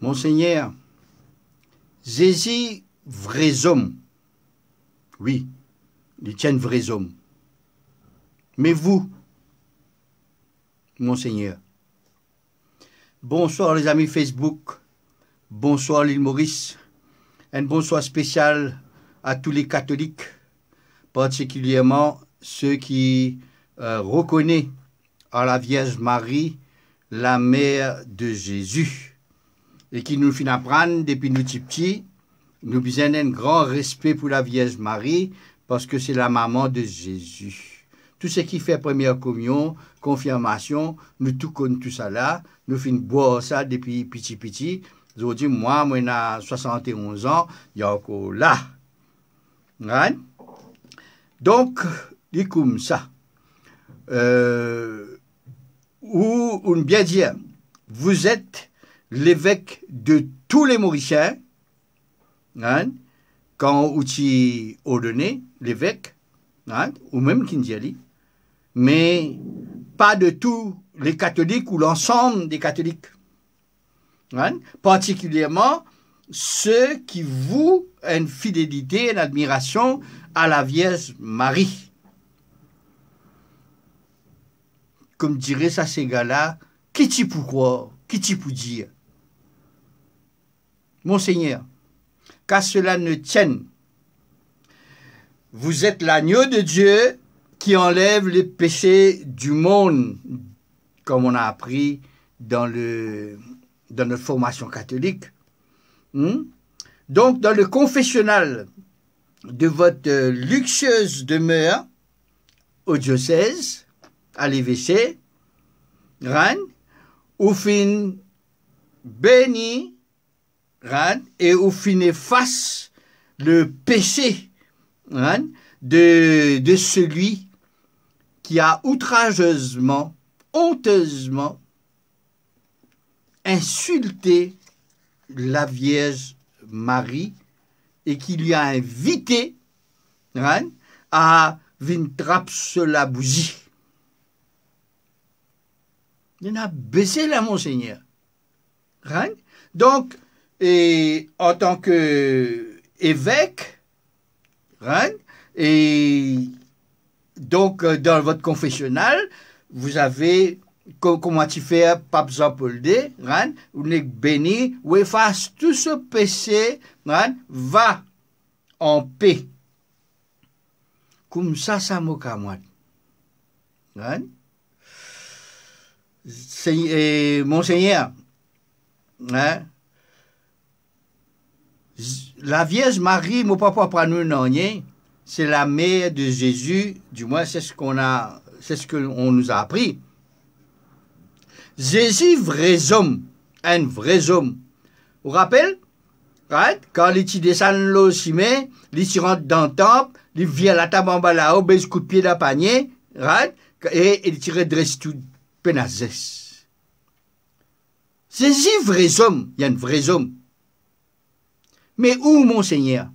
Monseigneur, Jésus vrai homme, Oui, les tient vrai homme. Mais vous, Monseigneur. Bonsoir les amis Facebook. Bonsoir l'île Maurice. Un bonsoir spécial à tous les catholiques, particulièrement ceux qui euh, reconnaissent à la Vierge Marie la mère de Jésus et qui nous fait apprendre depuis nous petits, nous avons un grand respect pour la Vierge Marie parce que c'est la maman de Jésus. Tout ce qui fait première communion, confirmation, nous tout connaissons tout ça là, nous finissons boire ça depuis petit petit. Aujourd'hui, moi, moi, j'ai 71 ans, il y a encore là. Right? Hein? Donc, du comme ça. Euh, ou, on bien dire, vous êtes l'évêque de tous les Mauriciens, quand on ordonné l'évêque, hein, ou même Kindiali, mais pas de tous les catholiques ou l'ensemble des catholiques. Hein, particulièrement ceux qui vouent une fidélité, une admiration à la Vierge Marie. Comme dirait ça ces gars-là, qui t'y pour croire, qui t'y pour dire Monseigneur, Seigneur, qu'à cela ne tienne. Vous êtes l'agneau de Dieu qui enlève les péchés du monde, comme on a appris dans, le, dans notre formation catholique. Hmm? Donc, dans le confessionnal de votre luxueuse demeure au diocèse, à l'évêché, Rennes, ou fin béni et au final, face le péché hein, de, celui qui a outrageusement, honteusement insulté la Vierge Marie et qui lui a invité hein, à vintrapser la bougie. Il a baissé la monseigneur. Hein? Donc, et en tant qu'évêque, hein, et donc euh, dans votre confessionnal, vous avez comment tu fais, euh, pape Jean-Paul II, hein, Vous béni, vous efface tout ce péché, hein, va en paix. Comme ça, ça m'a hein? Monseigneur, hein? la Vierge Marie, mon papa pour nous c'est la mère de Jésus, du moins c'est ce qu'on a, c'est ce qu'on nous a appris. Jésus, vrai homme, un vrai homme. Vous vous rappelez? Right? Quand il descend l'eau cimé, il rentre dans le temple, il vient à la table en bas là-haut, ben, il coup de pied dans le panier, right? et il tire dresse tout penazes. Jésus, vrai homme, il y a un vrai homme. Mais où, mon Seigneur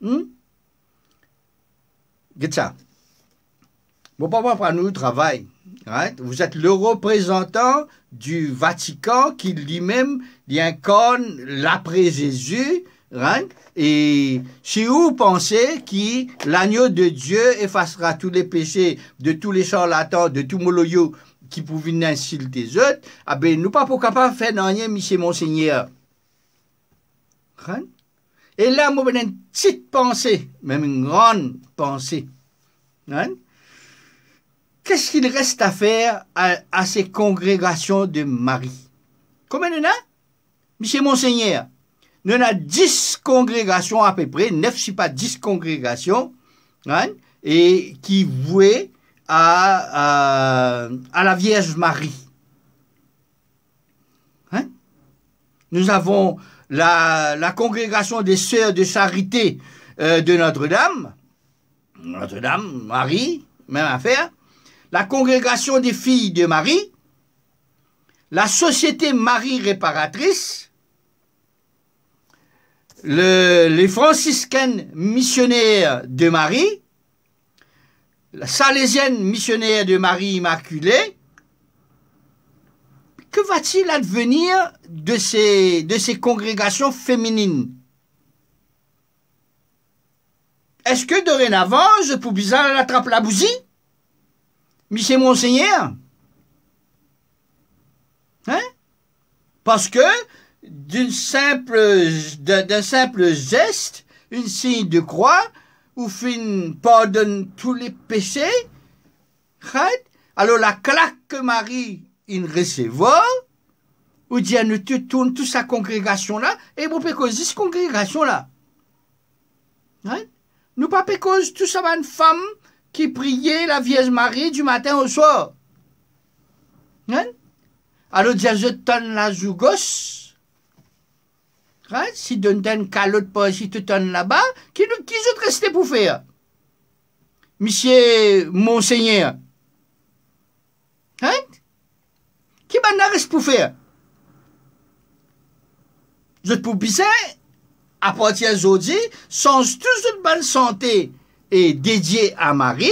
hmm? Get Bon, papa, nous travail. Vous êtes le représentant du Vatican qui lui-même incarne l'après-Jésus. Et si vous pensez que l'agneau de Dieu effacera tous les péchés de tous les charlatans, de tous les qui pouvaient insulter les autres, ah ben, nous pas pour capable faire rien, monsieur Monseigneur. Et là, moi, j'ai une petite pensée, même une grande pensée. Hein? Qu'est-ce qu'il reste à faire à, ces congrégations de Marie Combien il y en a Monseigneur, nous avons 10 congrégations à peu près, neuf si pas 10 congrégations, hein, et qui vouaient à, à la Vierge Marie. Hein? Nous avons la, congrégation des sœurs de charité euh, de Notre-Dame, Notre-Dame, Marie, même affaire, la congrégation des filles de Marie, la société Marie réparatrice, le, les franciscaines missionnaires de Marie, la salésienne missionnaire de Marie Immaculée, que va-t-il advenir de ces, de ces congrégations féminines Est-ce que dorénavant, je pour bizarre la bousie Monsieur monseigneur. Hein Parce que d'une simple, d'un simple geste, une signe de croix, ou fin pardonne tous les péchés. Alors la claque que Marie in recevait, ou dit nous tourne toute sa congrégation là, et vous pouvez cette congrégation là. ne Nous pas cause tout ça une femme qui priait la Vierge Marie du matin au soir. Alors Dieu je donne la gosse. Hein, si Si don une calotte pas, si tout en là-bas, qui nous qui autres rester pour faire? Monsieur Monseigneur. Hein? Qui va reste pour faire? Je êtes pour pisser, à partir d'aujourd'hui, sans toute bonne santé et dédié à Marie,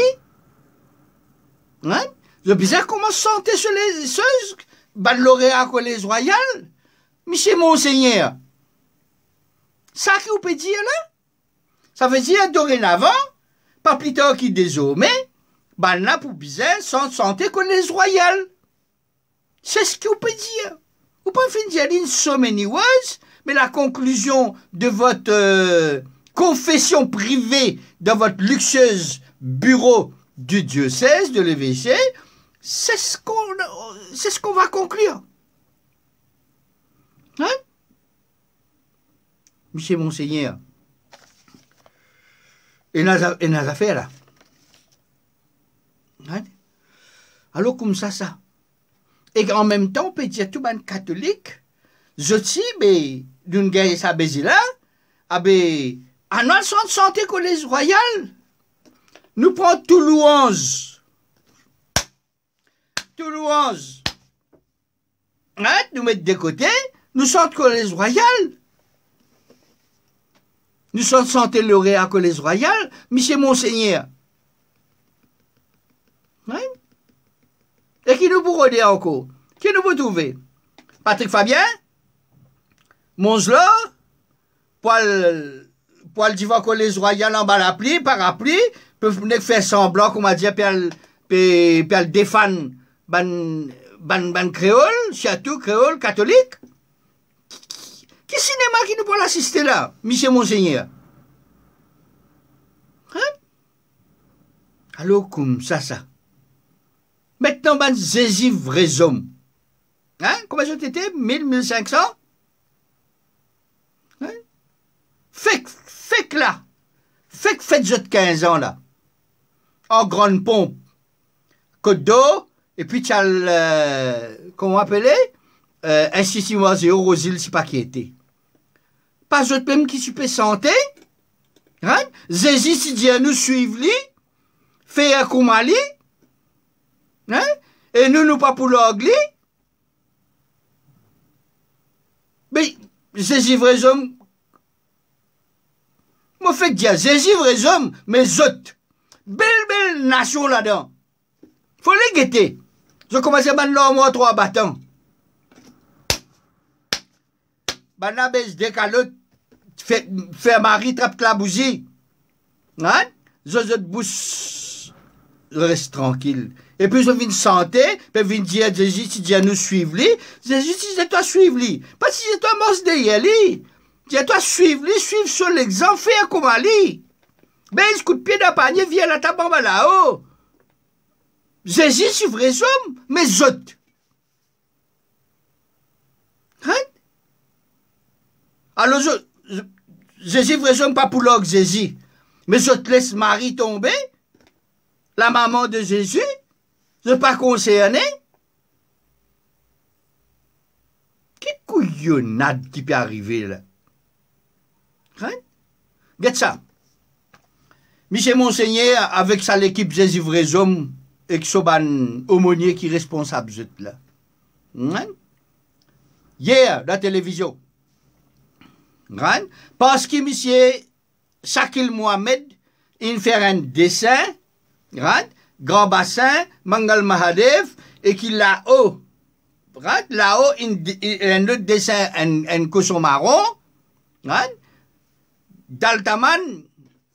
je hein, le êtes comment santé sur les seuls, ban la les royales? Monsieur Monseigneur. Ça que vous peut dire là Ça veut dire dorénavant, pas plus tard qu'il désormais, ben là pour bizarre, sans santé est royal. C'est ce que vous peut dire. Vous pouvez finir une so many words, mais la conclusion de votre euh, confession privée dans votre luxueuse bureau du diocèse, de l'évêché, c'est ce qu'on euh, ce qu'on va conclure. Hein Monsieur Monseigneur, et nos affaires. Hein? Alors, comme ça, ça. Et en même temps, on peut dire tout le catholique, je suis d'une guerre ça là, à ah, centres santé collège royal nous prenons tout louange. Tout louange. Hein? Nous mettons de côté, nous sommes collège royales nous sommes santé à Collège Royal, Monsieur Monseigneur. Et qui nous pourrait dire encore Qui nous vous trouver Patrick Fabien Mon Poil Poil divan Collège Royal en bas la parapluie, peuvent faire semblant, comme on dit, puis défendre ban, ban, ban créole, surtout créole catholique. Qui cinéma qui nous pour l'assister là, monsieur Monseigneur Hein? comme comme ça ça. Maintenant, ben, Hein? ça j'ai été 1000, 1500? Hein? Fek, fait que, fait que j'ai 15 ans, là. En grande pompe. puis tu et puis appeler euh, apelè? Euh, institut Rosil, c'est pas qui était pas je même qui suis santé, hein? Zézi si à nous suivre li, fait à Koumali, hein? Et nous, nous pas pour l'orgli. Mais, Zézi vrais hommes, moi fait dire, Zézi vrais hommes, mais autres, belle, belle nation là-dedans. Faut les guetter. Je commence à mettre l'homme trois bâtons. Banabes décalote fais mari trap la bougie. Hein? Je, je Reste tranquille. Et puis je viens de santé, je viens de dire à Jésus, si à nous suivre, Jésus, si c'est toi suivre, lui. Pas si es toi mort de Yéli. toi suivre, lui, suivre sur l'exemple, fais comme Ali. Mais il se coupe pied la panier, viens à ta bombe là-haut. Jésus, si vrai, homme, mais j'ai... Hein? Alors, je. Jésus ne pas pour l'orgue Jésus. Mais je te laisse Marie tomber, la maman de Jésus, ne pas concerné. Quelle couillonnade qui peut arriver là Hein Regarde ça. Monsieur Monseigneur, avec sa l'équipe Jésus Vraison, et son aumônier qui est responsable de là. Hein? Hier, la télévision. Parce que monsieur Sakil Mohamed, il fait un dessin, grand bassin, Mangal Mahadev, et qu'il la haut là-haut, un autre dessin, un, un cochon marron, Daltaman,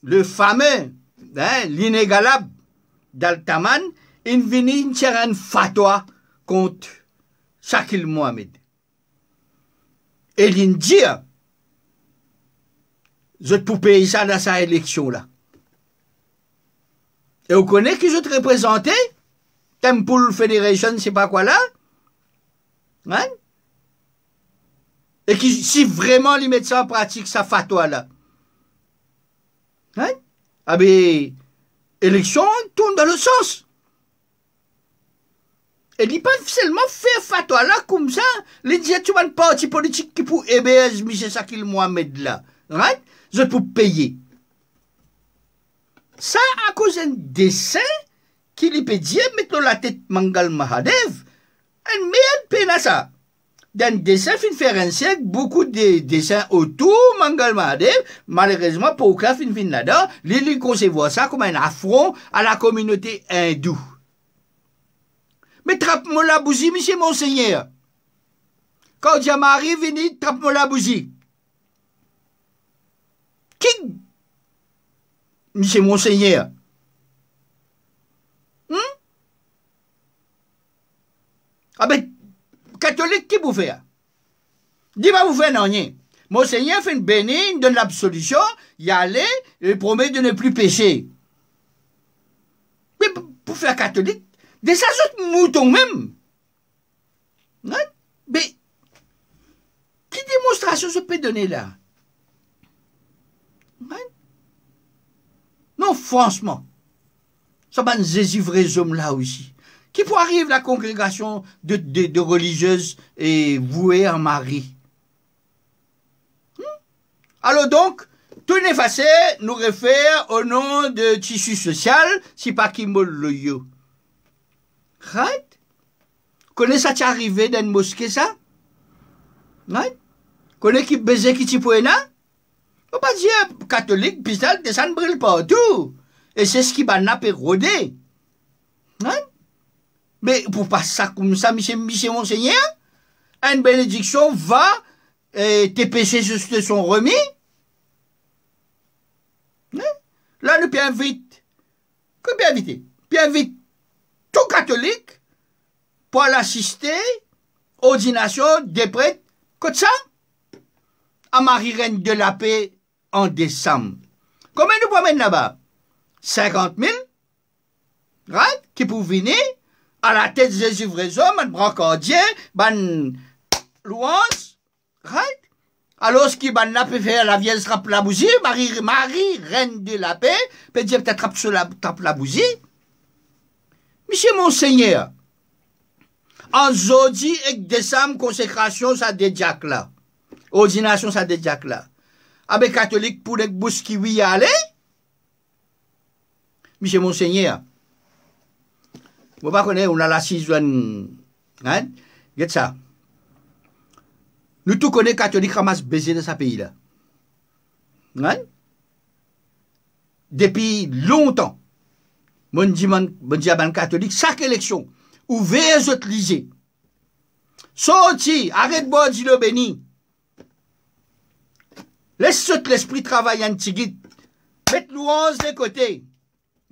le fameux, hein, l'inégalable Daltaman, il vient faire un fatwa contre Shakil Mohamed. Et il dit, je te payer ça dans sa élection là. Et vous connaissez qui je te Temple Federation, c'est pas quoi là. Hein? Et qui, si vraiment les médecins pratiquent ça, sa fatwa là. Hein? Ah ben, élection hein, tourne dans le sens. Et ils pas seulement faire fatwa là comme ça. Les dit, tu politique qui pour EBS, mais c'est ça qu'il m'a là je peux payer. Ça, à cause d'un dessin qu'il peut dire, mettons la tête Mangal Mahadev, un meilleur peine à ça. Dans dessin, fin faire un siècle, beaucoup de dessins autour Mangal Mahadev, malheureusement, pour aucun fin fin là-dedans, lui concevoir ça comme un affront à la communauté hindoue. Mais trappe-moi la bougie, monsieur Monseigneur. Quand arrive, vini, trappe-moi la bougie. Qui Monsieur Monseigneur hmm? Ah ben, catholique qui vous fait Dis-moi vous faites non, Monseigneur fait une bénigne, donne l'absolution, y aller, et promet de ne plus pécher. Mais pour faire catholique, des autres moutons même. Hein? Mais, quelle démonstration se peut donner là franchement, ça va nous hommes là aussi. Qui peut arriver la congrégation de, religieuses et vouer un mari hmm? Alors donc, tout effacé nous réfère au nom de tissu social, si pas qui le Right? Connais ça t'est arrivé dans une mosquée ça? Right? Connais qui baiser qui t'y là? Pas dire catholique, pisal, ça ne brûle pas tout. Et c'est ce qui va napper rodé. Hein? Mais pour pas ça comme ça, monsieur, monsieur Monseigneur, une bénédiction va, et euh, tes péchés sont remis. Hein? Là, nous bien vite, que bien vite, bien vite, tout catholique, pour l'assister, ordination des prêtres, comme ça, à Marie-Reine de la paix, en décembre. Combien pouvons mettre là-bas 50 000 right? Qui pour venir à la tête de Jésus-Christ, vrai homme, un brancardier, ban louange, right? Alors, ce qui ban nous faire la vieille trappe la bougie, Marie, Marie, reine de la paix, peut être peut-être trappe la, trappe la bougie. Monsieur Monseigneur, en zodi et décembre, consécration, ça des là. Ordination, ça des là avec ah ben, catholique pour les bouches qui y aller. Monsieur Monseigneur, vous ne connaissez pas, on a la saison. Hein? Get ça. Nous tous connaissons catholique ramasse baiser dans ce pays-là. Hein? Depuis longtemps, mon diable catholique, chaque élection, ouvert les autres Sorti, arrête de béni. Laisse tout l'esprit travailler en petit Mette louange de côté.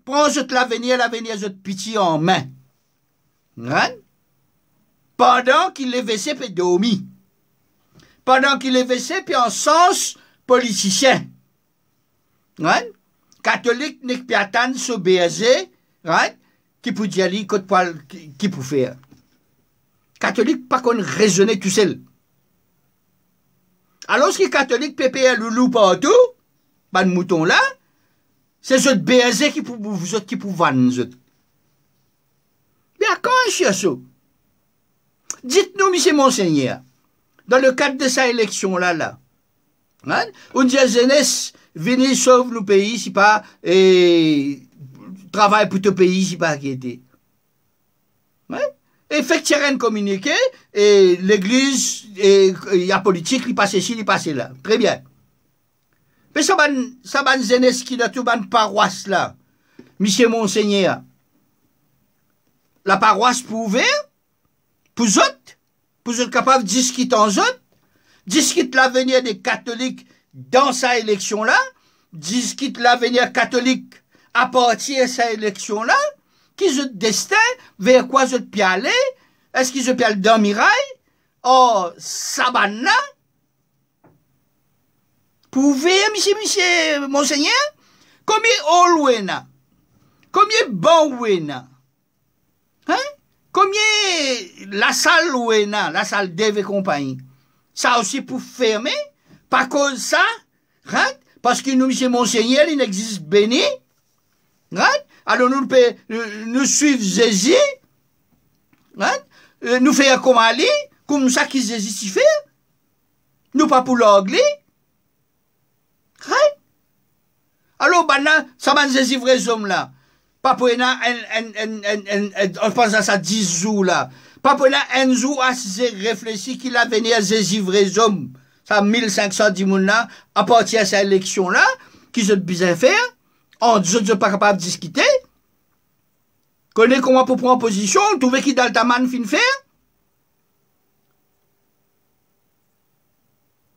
Prends tout l'avenir, l'avenir de pitié en main. Hein? Pendant qu'il les ses puis dormi. Pendant qu'il les ses puis en sens politicien. Hein? Catholique n'est pas tant baiser, right? Qui peut dire, qui peut faire. Catholique pas qu'on raisonner tout seul. Alors, ce qui est catholique, PPL, loulou, partout, pas de mouton là, c'est ce baiser qui pour vous autres qui pour nous autres. Bien ça Dites-nous, monsieur Monseigneur, dans le cadre de sa élection là, là, hein, on dit à jeunesse, venez sauver le pays si pas, et travaille pour le pays si pas qui était. Hein? Et fait communiqué, et l'église, et il a politique, il passe ici, il passe là. Très bien. Mais ça va ça ce qui dans toute ban paroisse là. Monsieur Monseigneur. La paroisse pouvait, pour autres, pour être capable de discuter en autres, discuter l'avenir des catholiques dans sa élection là, discuter l'avenir catholique à partir de sa élection là, ki ce desten, ver quoi je peux ce est je pi ale dan miray, oh, sabana saban monsieur monsieur monsieur, monsieur, monsieur, monsieur, monseigneur, ol comme il Combien la salle Ouena, la salle dev Compagnie? Ça aussi pour fermer? Pas comme ça? parce hein? Parce que, monsieur, monsieur, il il n'existe beni, Right? Hein? Alors nous suivons nous suivre Jésus. Right? Hein? Euh, nous faisons comme Ali, comme ça qui Jésus fait. Nous pas pour l'orgue. Right? Hein? Alors, bana, ça va bah, Jésus vrai homme là. Pas en, on pense à ça 10 jours là. Pas a un jour à ah, réfléchir qu'il a venu à Jésus vrai homme. Ça 1510 moun là, à partir de cette élection là, qui se bizarre faire en Dieu Dieu pas capable de discuter. Connais comment pour prendre position, trouver qui d'Altaman fin faire.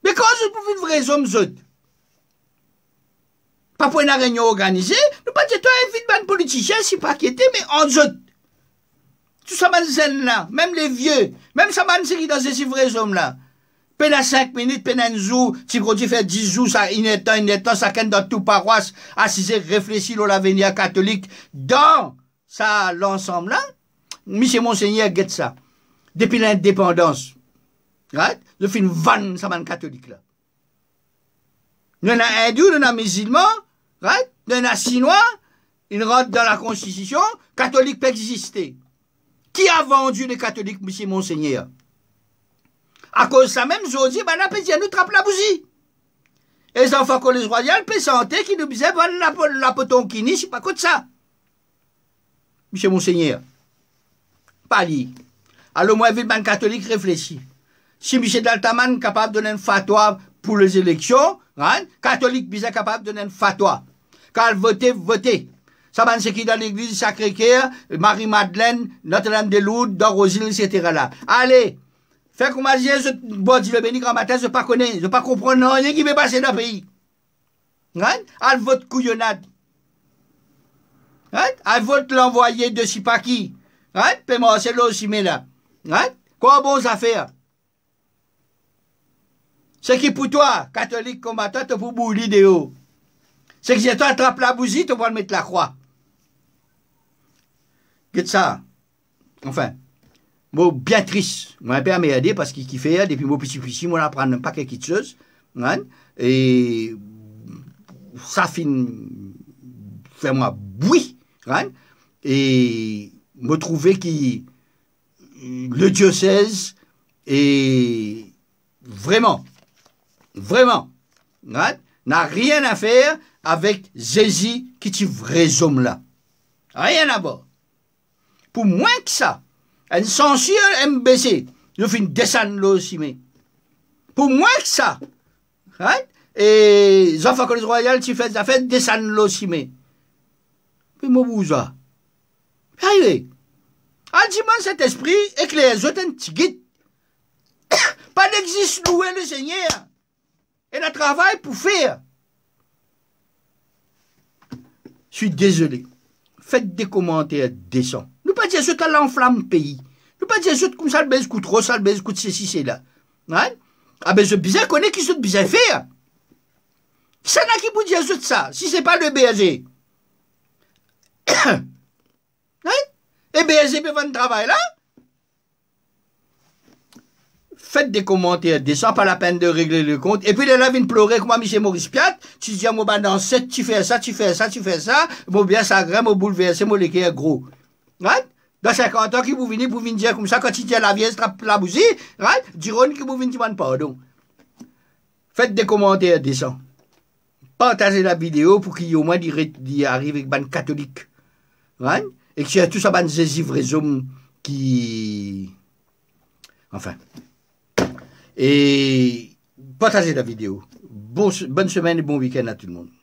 Mais quand je pouvez vrais hommes autres, pas pour une réunion organisée, nous pas dire toi évite ban politicien si pas qui mais en autres, Tout ça man là, même les vieux, même ça man qui dans ces vrais hommes là. Peut-être 5 minutes, peine à un jour, si vous fait 10 jours, ça, il est temps, il temps, ça dans toute paroisse, assise, réfléchir à l'avenir catholique, dans, ça, l'ensemble là. Monsieur Monseigneur, guette ça. Depuis l'indépendance, right? Le une vanne, ça, man catholique là. Il y en a hindou, il y en a musulman, right? Il y en a chinois, il rentre dans la constitution, catholique peut exister. Qui a vendu les catholiques, monsieur Monseigneur? À cause de ça même, je dis, ben bah, là, nous trappe la bousie. Et les enfants royaux, royal, puis santé, qui nous disaient, ben la, la potonquini, c'est pas quoi de ça. Monsieur Monseigneur, pas dit. Alors, moi, ville catholique réfléchit. Si Monsieur Daltaman est capable de donner une fatwa pour les élections, hein, catholique, est capable de donner une fatwa. Car voter, voter. Ça va, ben, c'est qui dans l'église Sacré-Cœur, Marie-Madeleine, Notre-Dame-des-Lourdes, Dorosil, et etc. Là. Allez, fait qu'on m'a dit, je bon, Dieu le béni grand matin, je ne connais pas, je ne pas comprendre rien qui va passer dans le pays. Hein? À votre couillonnade. Hein? À votre l'envoyer de Sipaki. Hein? moi, c'est l'eau, aussi, mène là. Hein? Quoi bon ça faire C'est qui pour toi, catholique combattant, pour de haut C'est que si tu attrapes la bousille, tu vas mettre la croix. Qu'est-ce que ça? Enfin. Moi, bien triste. Moi, père m'a aidé parce qu'il fait depuis mon petit petit, moi, prendre un paquet de choses. Et ça fin fait moi boui. Et me trouver qui le diocèse est vraiment, vraiment, n'a rien à faire avec Jésus qui tu vrai homme là. Rien à voir. Pour moins que ça, un censure MBC. Je finis de descendre là aussi. Pour moi que ça. Right? Hein? Et Zafa Royale, Royal, tu fais de descendre là aussi. Puis moi, vous ça. allez... cet esprit éclaire. Je t'en guide. Pas d'existe louer le Seigneur. Et le travail pour faire. Je suis désolé. Faites des commentaires décents. Nou pas diye sot enflamme anflam pays pas pas dire que ça, le ça coûte trop, ça, trop, ça coûte ceci, se là. Hein? Ah ben, je bizan connais qui sot bizarre fe ça Ça na ki vous dire ça, si si n'est pas le e. hein et E peut faire un travail, là. faites des commentaires descend pas la peine de régler le compte. Et puis les là viennent pleurer comme M. Maurice Piat. Tu dis à mon bah, dans 7, tu fais ça, tu fais ça, tu fais ça. Mon bien ça grimpe mon bouleversé, mon est gros. Dans 50 ans, qui vous venez pour venir dire comme ça, quand il dit la vieille, la bougie, right? Diron qui vous venez dire pardon. Faites des commentaires décents. Partagez la vidéo pour qu'il y ait au moins des arrive avec ban catholique. Right? Et que tout ça ban hommes, qui. Enfin. Et partagez la vidéo. bonne semaine et bon week-end à tout le monde.